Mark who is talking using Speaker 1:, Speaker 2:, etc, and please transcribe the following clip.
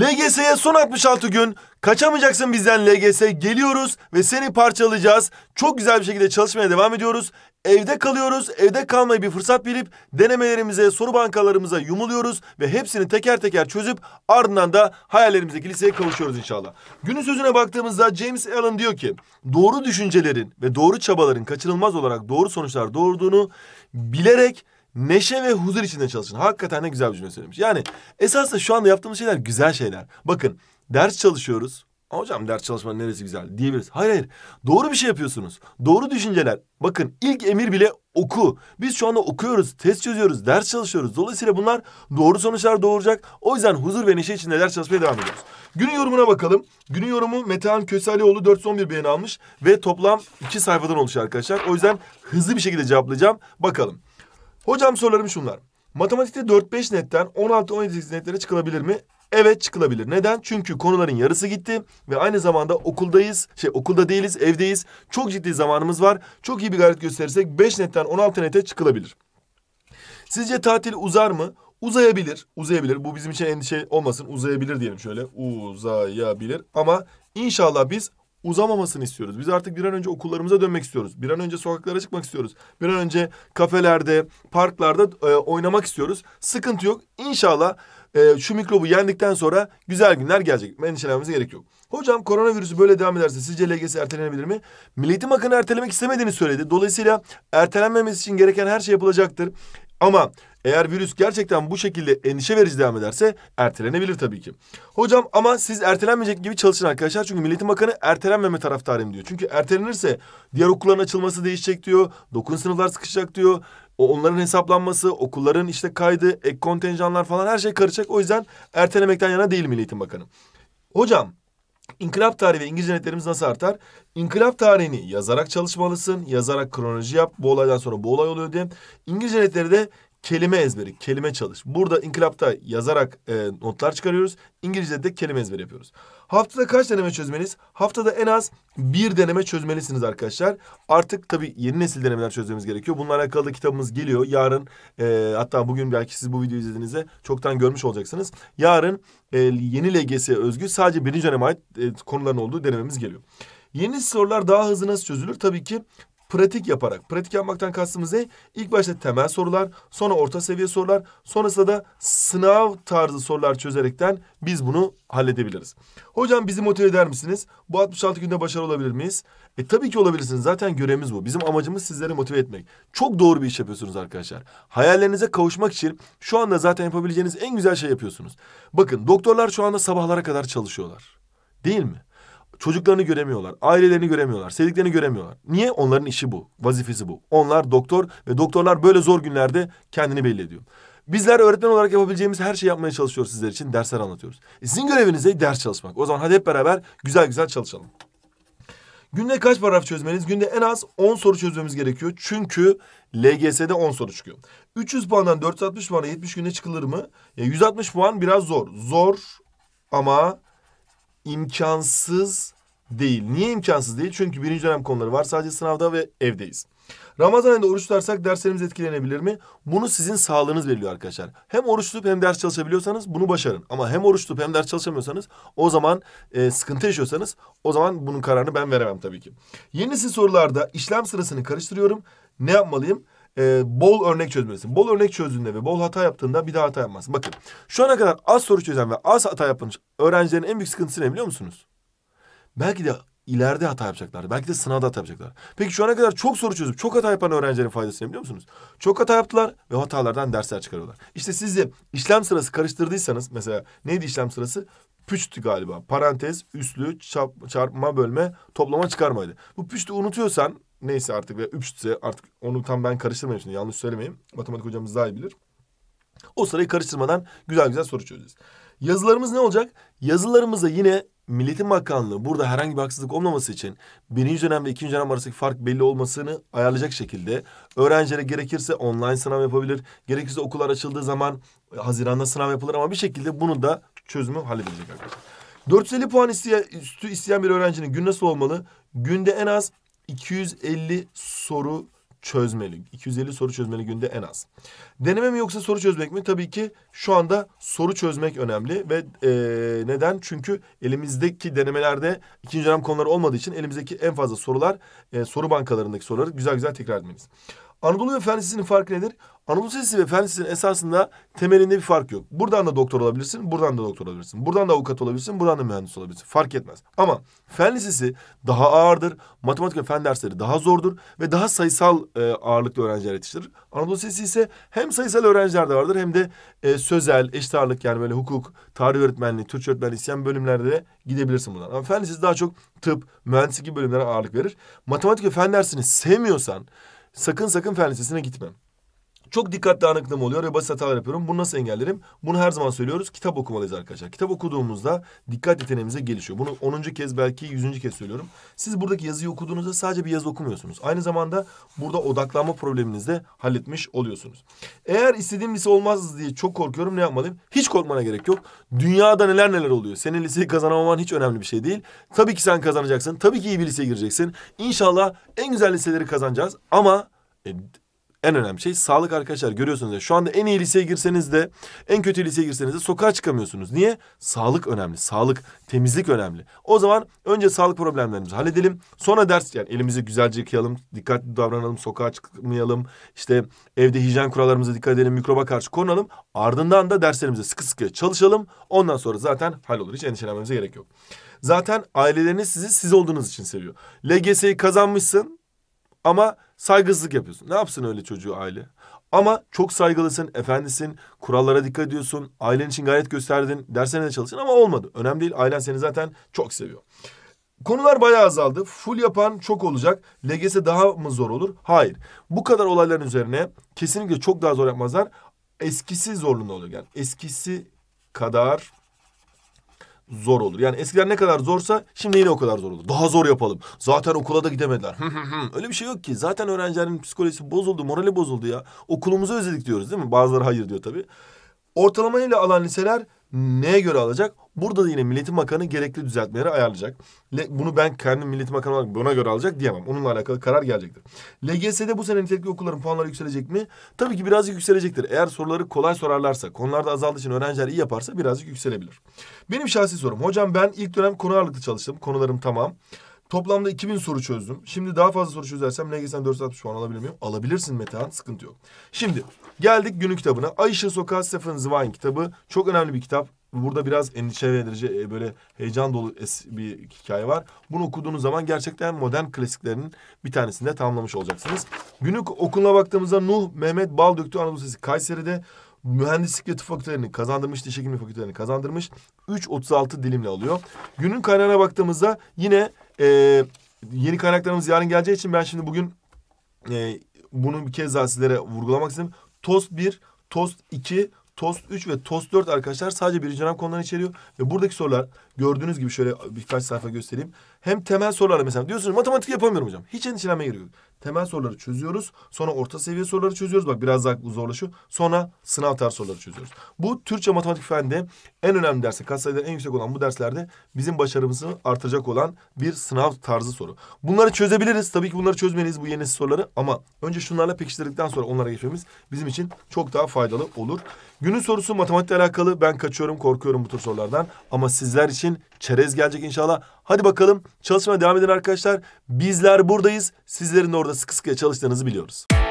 Speaker 1: LGS'ye son 66 gün. Kaçamayacaksın bizden LGS. Geliyoruz ve seni parçalayacağız. Çok güzel bir şekilde çalışmaya devam ediyoruz. Evde kalıyoruz. Evde kalmayı bir fırsat bilip denemelerimize, soru bankalarımıza yumuluyoruz ve hepsini teker teker çözüp ardından da hayallerimizdeki liseye kavuşuyoruz inşallah. Günün sözüne baktığımızda James Allen diyor ki doğru düşüncelerin ve doğru çabaların kaçınılmaz olarak doğru sonuçlar doğurduğunu bilerek neşe ve huzur içinde çalışın. Hakikaten ne güzel bir cümle söylemiş. Yani esasında şu anda yaptığımız şeyler güzel şeyler. Bakın ders çalışıyoruz. Hocam ders çalışmanın neresi güzel diyebiliriz. Hayır hayır. Doğru bir şey yapıyorsunuz. Doğru düşünceler. Bakın ilk emir bile oku. Biz şu anda okuyoruz, test çözüyoruz, ders çalışıyoruz. Dolayısıyla bunlar doğru sonuçlar doğuracak. O yüzden huzur ve neşe içinde ders çalışmaya devam ediyoruz. Günün yorumuna bakalım. Günün yorumu Metehan Kösalioğlu 411 beğeni almış ve toplam iki sayfadan oluşuyor arkadaşlar. O yüzden hızlı bir şekilde cevaplayacağım. Bakalım. Hocam sorularım şunlar. Matematikte 4-5 netten 16-18 netlere çıkılabilir mi? Evet çıkılabilir. Neden? Çünkü konuların yarısı gitti ve aynı zamanda okuldayız. Şey okulda değiliz, evdeyiz. Çok ciddi zamanımız var. Çok iyi bir gayret gösterirsek 5 netten 16 nete çıkılabilir. Sizce tatil uzar mı? Uzayabilir. Uzayabilir. Bu bizim için endişe olmasın. Uzayabilir diyelim şöyle. Uzayabilir. Ama inşallah biz uzamamasını istiyoruz. Biz artık bir an önce okullarımıza dönmek istiyoruz. Bir an önce sokaklara çıkmak istiyoruz. Bir an önce kafelerde, parklarda e, oynamak istiyoruz. Sıkıntı yok. İnşallah e, şu mikrobu yendikten sonra güzel günler gelecek. Endişelenmemize gerek yok. Hocam koronavirüsü böyle devam ederse sizce LGS ertelenebilir mi? Milli Eğitim Bakanı ertelemek istemediğini söyledi. Dolayısıyla ertelenmemesi için gereken her şey yapılacaktır. Ama eğer virüs gerçekten bu şekilde endişe verici devam ederse ertelenebilir tabii ki. Hocam ama siz ertelenmeyecek gibi çalışın arkadaşlar. Çünkü Milliyetin Bakanı ertelenmeme taraftarıyım diyor. Çünkü ertelenirse diğer okulların açılması değişecek diyor. Dokun sınıflar sıkışacak diyor. onların hesaplanması, okulların işte kaydı, ek kontenjanlar falan her şey karışacak. O yüzden ertelemekten yana değil Milliyetin Bakanı. Hocam İnkılap tarihi ve İngilizce netlerimiz nasıl artar? İnkılap tarihini yazarak çalışmalısın. Yazarak kronoloji yap. Bu olaydan sonra bu olay oluyor diye. İngilizce netleri de kelime ezberi, kelime çalış. Burada inkılapta yazarak e, notlar çıkarıyoruz. İngilizce'de kelime ezberi yapıyoruz. Haftada kaç deneme çözmeniz? Haftada en az bir deneme çözmelisiniz arkadaşlar. Artık tabii yeni nesil denemeler çözmemiz gerekiyor. Bununla alakalı da kitabımız geliyor. Yarın e, hatta bugün belki siz bu videoyu izlediğinizde çoktan görmüş olacaksınız. Yarın e, yeni LGS özgü sadece birinci döneme ait e, konuların olduğu denememiz geliyor. Yeni sorular daha hızlı nasıl çözülür? Tabii ki pratik yaparak. Pratik yapmaktan kastımız ne? İlk başta temel sorular, sonra orta seviye sorular, sonrasında da sınav tarzı sorular çözerekten biz bunu halledebiliriz. Hocam bizi motive eder misiniz? Bu 66 günde başarılı olabilir miyiz? E tabii ki olabilirsiniz. Zaten görevimiz bu. Bizim amacımız sizleri motive etmek. Çok doğru bir iş yapıyorsunuz arkadaşlar. Hayallerinize kavuşmak için şu anda zaten yapabileceğiniz en güzel şey yapıyorsunuz. Bakın doktorlar şu anda sabahlara kadar çalışıyorlar. Değil mi? Çocuklarını göremiyorlar, ailelerini göremiyorlar, sevdiklerini göremiyorlar. Niye? Onların işi bu, vazifesi bu. Onlar doktor ve doktorlar böyle zor günlerde kendini belli ediyor. Bizler öğretmen olarak yapabileceğimiz her şeyi yapmaya çalışıyoruz sizler için. Dersler anlatıyoruz. E, sizin göreviniz de ders çalışmak. O zaman hadi hep beraber güzel güzel çalışalım. Günde kaç paragraf çözmeniz? Günde en az 10 soru çözmemiz gerekiyor. Çünkü LGS'de 10 soru çıkıyor. 300 puandan 460 puana 70 günde çıkılır mı? E 160 puan biraz zor. Zor ama imkansız değil. Niye imkansız değil? Çünkü birinci dönem konuları var. Sadece sınavda ve evdeyiz. Ramazan ayında oruç tutarsak derslerimiz etkilenebilir mi? Bunu sizin sağlığınız belirliyor arkadaşlar. Hem oruç tutup hem ders çalışabiliyorsanız bunu başarın. Ama hem oruç tutup hem ders çalışamıyorsanız o zaman e, sıkıntı yaşıyorsanız o zaman bunun kararını ben veremem tabii ki. Yeni sorularda işlem sırasını karıştırıyorum. Ne yapmalıyım? e, bol örnek çözmelisin. Bol örnek çözdüğünde ve bol hata yaptığında bir daha hata yapmazsın. Bakın şu ana kadar az soru çözen ve az hata yapmış öğrencilerin en büyük sıkıntısı ne biliyor musunuz? Belki de ileride hata yapacaklar. Belki de sınavda hata yapacaklar. Peki şu ana kadar çok soru çözüp çok hata yapan öğrencilerin faydası ne biliyor musunuz? Çok hata yaptılar ve hatalardan dersler çıkarıyorlar. İşte siz de işlem sırası karıştırdıysanız mesela neydi işlem sırası? püçtü galiba. Parantez, üslü, çarpma, bölme, toplama, çıkarmaydı. Bu püçtü unutuyorsan neyse artık veya üpstse artık onu tam ben karıştırmayayım şimdi yanlış söylemeyeyim. Matematik hocamız daha iyi bilir. O sırayı karıştırmadan güzel güzel soru çözeceğiz. Yazılarımız ne olacak? Yazılarımızda yine Milletin Bakanlığı burada herhangi bir haksızlık olmaması için birinci dönem ve ikinci dönem arasındaki fark belli olmasını ayarlayacak şekilde öğrencilere gerekirse online sınav yapabilir. Gerekirse okullar açıldığı zaman e, Haziran'da sınav yapılır ama bir şekilde bunu da çözümü halledecek arkadaşlar. 450 puan isteye, isteyen bir öğrencinin gün nasıl olmalı? Günde en az 250 soru çözmeli. 250 soru çözmeli günde en az. Deneme mi yoksa soru çözmek mi? Tabii ki şu anda soru çözmek önemli ve e, neden? Çünkü elimizdeki denemelerde ikinci dönem konuları olmadığı için elimizdeki en fazla sorular e, soru bankalarındaki soruları güzel güzel tekrar etmeliyiz. Anadolu ve Fen Lisesi'nin farkı nedir? Anadolu Lisesi ve Fen Lisesi'nin esasında temelinde bir fark yok. Buradan da doktor olabilirsin, buradan da doktor olabilirsin. Buradan da avukat olabilirsin, buradan da mühendis olabilirsin. Fark etmez. Ama Fen Lisesi daha ağırdır. Matematik ve fen dersleri daha zordur. Ve daha sayısal e, ağırlıklı öğrenciler yetiştirir. Anadolu Lisesi ise hem sayısal öğrenciler de vardır hem de e, sözel, eşit ağırlık yani böyle hukuk, tarih öğretmenliği, Türkçe öğretmenliği isteyen bölümlerde de gidebilirsin buradan. Ama Fen Lisesi daha çok tıp, mühendislik gibi bölümlere ağırlık verir. Matematik ve fen dersini sevmiyorsan sakın sakın fen lisesine gitme. Çok dikkat dağınıklığım oluyor ve basit hatalar yapıyorum. Bunu nasıl engellerim? Bunu her zaman söylüyoruz. Kitap okumalıyız arkadaşlar. Kitap okuduğumuzda dikkat yeteneğimize gelişiyor. Bunu onuncu kez belki yüzüncü kez söylüyorum. Siz buradaki yazıyı okuduğunuzda sadece bir yazı okumuyorsunuz. Aynı zamanda burada odaklanma probleminizi de halletmiş oluyorsunuz. Eğer istediğim lise olmaz diye çok korkuyorum ne yapmalıyım? Hiç korkmana gerek yok. Dünyada neler neler oluyor. Senin liseyi kazanamaman hiç önemli bir şey değil. Tabii ki sen kazanacaksın. Tabii ki iyi bir liseye gireceksin. İnşallah en güzel liseleri kazanacağız. Ama... E, en önemli şey sağlık arkadaşlar görüyorsunuz ya şu anda en iyi liseye girseniz de en kötü liseye girseniz de sokağa çıkamıyorsunuz. Niye? Sağlık önemli. Sağlık, temizlik önemli. O zaman önce sağlık problemlerimizi halledelim. Sonra ders yani elimizi güzelce yıkayalım, dikkatli davranalım, sokağa çıkmayalım. İşte evde hijyen kurallarımıza dikkat edelim, mikroba karşı korunalım. Ardından da derslerimize sıkı sıkı çalışalım. Ondan sonra zaten hallolur. Hiç endişelenmemize gerek yok. Zaten aileleriniz sizi siz olduğunuz için seviyor. LGS'yi kazanmışsın ama Saygısızlık yapıyorsun. Ne yapsın öyle çocuğu aile? Ama çok saygılısın, efendisin, kurallara dikkat ediyorsun, ailen için gayret gösterdin, derslerine de çalışın ama olmadı. Önemli değil, ailen seni zaten çok seviyor. Konular bayağı azaldı. Full yapan çok olacak. LGS daha mı zor olur? Hayır. Bu kadar olayların üzerine kesinlikle çok daha zor yapmazlar. Eskisi zorluğunda oluyor. Yani eskisi kadar zor olur. Yani eskiden ne kadar zorsa şimdi yine o kadar zor olur. Daha zor yapalım. Zaten okula da gidemediler. Öyle bir şey yok ki. Zaten öğrencilerin psikolojisi bozuldu, morali bozuldu ya. Okulumuzu özledik diyoruz değil mi? Bazıları hayır diyor tabii. Ortalama ile alan liseler neye göre alacak? Burada da yine Milletin Bakanı gerekli düzeltmeleri ayarlayacak. bunu ben kendim Milletin Bakanı olarak buna göre alacak diyemem. Onunla alakalı karar gelecektir. LGS'de bu sene nitelikli okulların puanları yükselecek mi? Tabii ki birazcık yükselecektir. Eğer soruları kolay sorarlarsa, konularda azaldığı için öğrenciler iyi yaparsa birazcık yükselebilir. Benim şahsi sorum. Hocam ben ilk dönem konu ağırlıklı çalıştım. Konularım tamam. Toplamda 2000 soru çözdüm. Şimdi daha fazla soru çözersem LGS'den 460 puan alabilir miyim? Alabilirsin Metehan. Sıkıntı yok. Şimdi geldik günün kitabına. Ayşe Işığı Sokağı Stephen Zweig'in kitabı. Çok önemli bir kitap. Burada biraz endişe verici e, böyle heyecan dolu bir hikaye var. Bunu okuduğunuz zaman gerçekten modern klasiklerinin bir tanesini de tamamlamış olacaksınız. Günlük okuluna baktığımızda Nuh Mehmet Bal Döktü Anadolu Sesi Kayseri'de mühendislik ve tıp fakültelerini kazandırmış, diş hekimliği fakültelerini kazandırmış. 3.36 dilimle alıyor. Günün kaynağına baktığımızda yine e, yeni kaynaklarımız yarın geleceği için ben şimdi bugün e, bunu bir kez daha sizlere vurgulamak istedim. Tost 1, Tost 2, Tost 3 ve Tost 4 arkadaşlar sadece birinci dönem konularını içeriyor. Ve buradaki sorular gördüğünüz gibi şöyle birkaç sayfa göstereyim. Hem temel sorularla mesela diyorsunuz matematik yapamıyorum hocam. Hiç endişelenmeye gerek yok temel soruları çözüyoruz. Sonra orta seviye soruları çözüyoruz. Bak biraz daha zorlaşıyor. Sonra sınav tarz soruları çözüyoruz. Bu Türkçe matematik fendi en önemli dersi katsayıdan en yüksek olan bu derslerde bizim başarımızı artıracak olan bir sınav tarzı soru. Bunları çözebiliriz. Tabii ki bunları çözmeliyiz bu yeni soruları ama önce şunlarla pekiştirdikten sonra onlara geçmemiz bizim için çok daha faydalı olur. Günün sorusu matematikle alakalı. Ben kaçıyorum, korkuyorum bu tür sorulardan ama sizler için çerez gelecek inşallah. Hadi bakalım çalışmaya devam edin arkadaşlar. Bizler buradayız. Sizlerin orada sıkı sıkıya çalıştığınızı biliyoruz.